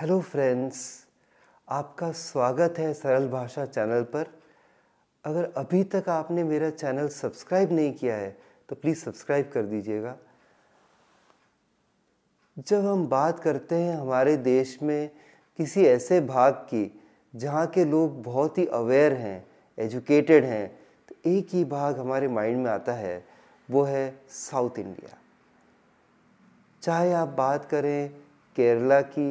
hello friends आपका स्वागत है सरल भाषा चैनल पर अगर अभी तक आपने मेरा चैनल सब्सक्राइब नहीं किया है तो प्लीज़ सब्सक्राइब कर दीजिएगा जब हम बात करते हैं हमारे देश में किसी ऐसे भाग की जहाँ के लोग बहुत ही अवेयर हैं एजुकेटेड हैं तो एक ही भाग हमारे माइंड में आता है वो है साउथ इंडिया चाहे आप बात करें केरला की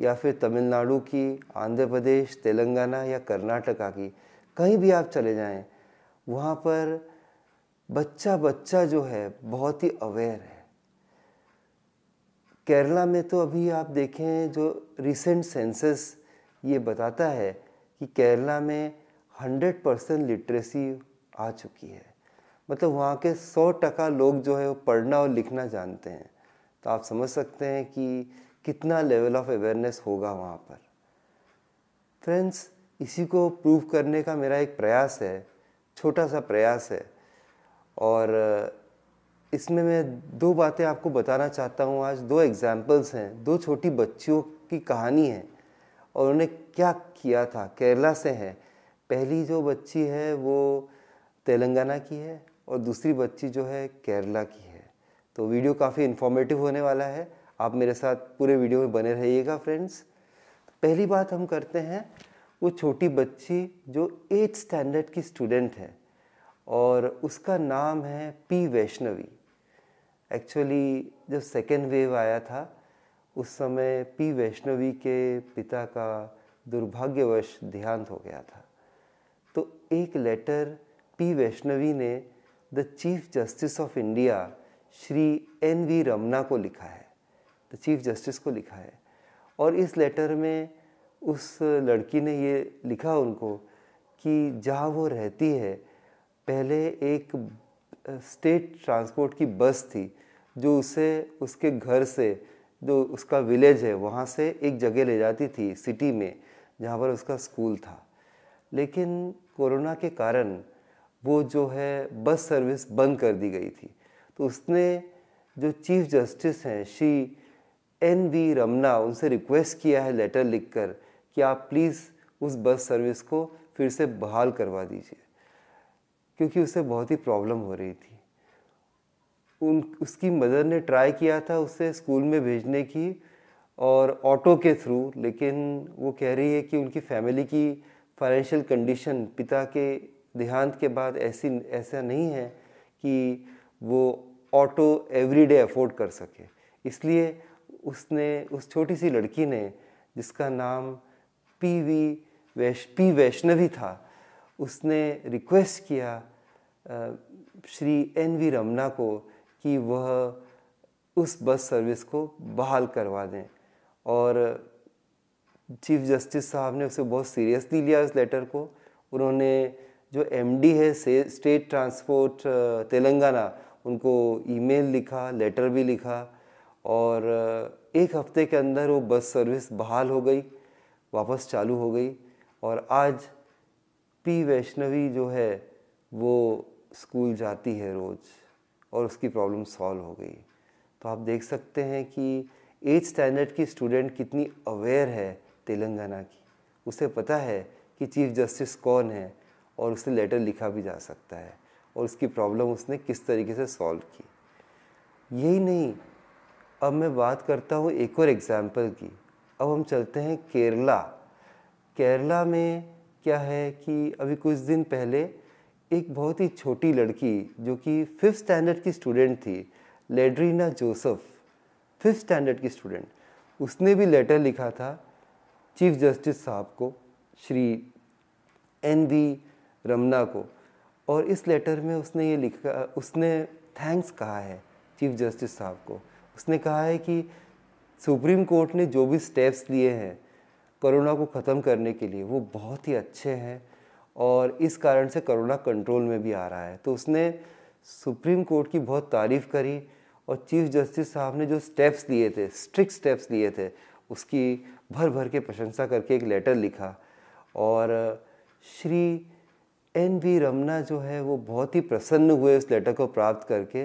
या फिर तमिलनाडु की आंध्र प्रदेश तेलंगाना या कर्नाटका की कहीं भी आप चले जाएं वहाँ पर बच्चा बच्चा जो है बहुत ही अवेयर है केरला में तो अभी आप देखें जो रिसेंट सेंसस ये बताता है कि केरला में हंड्रेड परसेंट लिटरेसी आ चुकी है मतलब वहाँ के सौ टका लोग जो है वो पढ़ना और लिखना जानते हैं तो आप समझ सकते हैं कि कितना लेवल ऑफ अवेयरनेस होगा वहाँ पर फ्रेंड्स इसी को प्रूव करने का मेरा एक प्रयास है छोटा सा प्रयास है और इसमें मैं दो बातें आपको बताना चाहता हूँ आज दो एग्जाम्पल्स हैं दो छोटी बच्चियों की कहानी है और उन्होंने क्या किया था केरला से है पहली जो बच्ची है वो तेलंगाना की है और दूसरी बच्ची जो है केरला की है तो वीडियो काफ़ी इन्फॉर्मेटिव होने वाला है आप मेरे साथ पूरे वीडियो में बने रहिएगा फ्रेंड्स पहली बात हम करते हैं वो छोटी बच्ची जो एट स्टैंडर्ड की स्टूडेंट है और उसका नाम है पी वैष्णवी एक्चुअली जब सेकेंड वेव आया था उस समय पी वैष्णवी के पिता का दुर्भाग्यवश देहांत हो गया था तो एक लेटर पी वैष्णवी ने the chief justice of India Shri N V Ramana को लिखा है तो चीफ जस्टिस को लिखा है और इस लेटर में उस लड़की ने ये लिखा उनको कि जहाँ वो रहती है पहले एक स्टेट ट्रांसपोर्ट की बस थी जो उसे उसके घर से जो उसका विलेज है वहाँ से एक जगह ले जाती थी सिटी में जहाँ पर उसका स्कूल था लेकिन कोरोना के कारण वो जो है बस सर्विस बंद कर दी गई थी तो उसने जो चीफ जस्टिस हैं श्री एन वी रमना उनसे रिक्वेस्ट किया है लेटर लिखकर कि आप प्लीज़ उस बस सर्विस को फिर से बहाल करवा दीजिए क्योंकि उसे बहुत ही प्रॉब्लम हो रही थी उन उसकी मदर ने ट्राई किया था उसे स्कूल में भेजने की और ऑटो के थ्रू लेकिन वो कह रही है कि उनकी फैमिली की फाइनेंशियल कंडीशन पिता के देहांत के बाद ऐसी ऐसा नहीं है कि वो ऑटो एवरीडे अफोर्ड कर सके इसलिए उसने उस छोटी सी लड़की ने जिसका नाम पी वी वैश पी वैष्णवी था उसने रिक्वेस्ट किया श्री एन वी रमना को कि वह उस बस सर्विस को बहाल करवा दें और चीफ जस्टिस साहब ने उसे बहुत सीरियसली लिया इस लेटर को उन्होंने जो एमडी है स्टेट ट्रांसपोर्ट तेलंगाना उनको ईमेल लिखा लेटर भी लिखा और एक हफ्ते के अंदर वो बस सर्विस बहाल हो गई वापस चालू हो गई और आज पी वैष्णवी जो है वो स्कूल जाती है रोज़ और उसकी प्रॉब्लम सॉल्व हो गई तो आप देख सकते हैं कि एट स्टैंडर्ड की स्टूडेंट कितनी अवेयर है तेलंगाना की उसे पता है कि चीफ जस्टिस कौन है और उसे लेटर लिखा भी जा सकता है और उसकी प्रॉब्लम उसने किस तरीके से सॉल्व की यही नहीं अब मैं बात करता हूँ एक और एग्ज़ाम्पल की अब हम चलते हैं केरला केरला में क्या है कि अभी कुछ दिन पहले एक बहुत ही छोटी लड़की जो कि फिफ्थ स्टैंडर्ड की स्टूडेंट थी लेड्रीना जोसेफ फिफ्थ स्टैंडर्ड की स्टूडेंट उसने भी लेटर लिखा था चीफ जस्टिस साहब को श्री एन वी रमना को और इस लेटर में उसने ये लिखा उसने थैंक्स कहा है चीफ जस्टिस साहब को उसने कहा है कि सुप्रीम कोर्ट ने जो भी स्टेप्स लिए हैं कोरोना को ख़त्म करने के लिए वो बहुत ही अच्छे हैं और इस कारण से कोरोना कंट्रोल में भी आ रहा है तो उसने सुप्रीम कोर्ट की बहुत तारीफ़ करी और चीफ जस्टिस साहब ने जो स्टेप्स लिए थे स्ट्रिक्ट स्टेप्स लिए थे उसकी भर भर के प्रशंसा करके एक लेटर लिखा और श्री एन वी रमना जो है वो बहुत ही प्रसन्न हुए उस लेटर को प्राप्त करके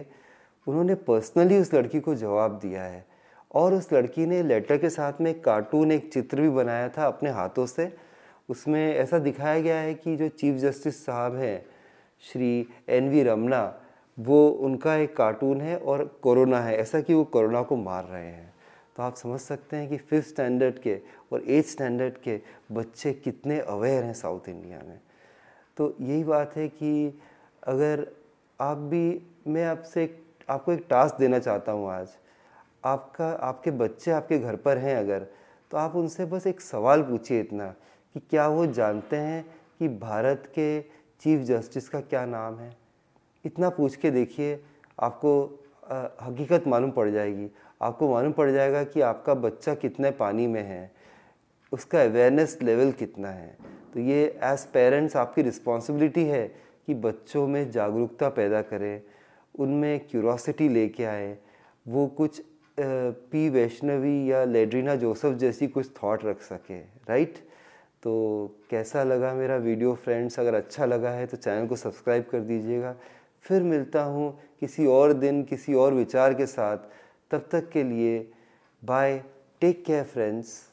उन्होंने पर्सनली उस लड़की को जवाब दिया है और उस लड़की ने लेटर के साथ में एक कार्टून एक चित्र भी बनाया था अपने हाथों से उसमें ऐसा दिखाया गया है कि जो चीफ जस्टिस साहब हैं श्री एन वी रमना वो उनका एक कार्टून है और कोरोना है ऐसा कि वो कोरोना को मार रहे हैं तो आप समझ सकते हैं कि फिफ्थ स्टैंडर्ड के और एट्थ स्टैंडर्ड के बच्चे कितने अवेयर हैं साउथ इंडिया में तो यही बात है कि अगर आप भी मैं आपसे एक आपको एक टास्क देना चाहता हूँ आज आपका आपके बच्चे आपके घर पर हैं अगर तो आप उनसे बस एक सवाल पूछिए इतना कि क्या वो जानते हैं कि भारत के चीफ जस्टिस का क्या नाम है इतना पूछ के देखिए आपको आ, हकीकत मालूम पड़ जाएगी आपको मालूम पड़ जाएगा कि आपका बच्चा कितने पानी में है उसका अवेयरनेस लेवल कितना है तो ये एज पेरेंट्स आपकी रिस्पॉन्सिबिलिटी है कि बच्चों में जागरूकता पैदा करें उनमें क्यूरोसिटी लेके आए वो कुछ पी वैष्णवी या लेड्रीना जोसेफ जैसी कुछ थॉट रख सके राइट तो कैसा लगा मेरा वीडियो फ्रेंड्स अगर अच्छा लगा है तो चैनल को सब्सक्राइब कर दीजिएगा फिर मिलता हूँ किसी और दिन किसी और विचार के साथ तब तक के लिए बाय टेक केयर फ्रेंड्स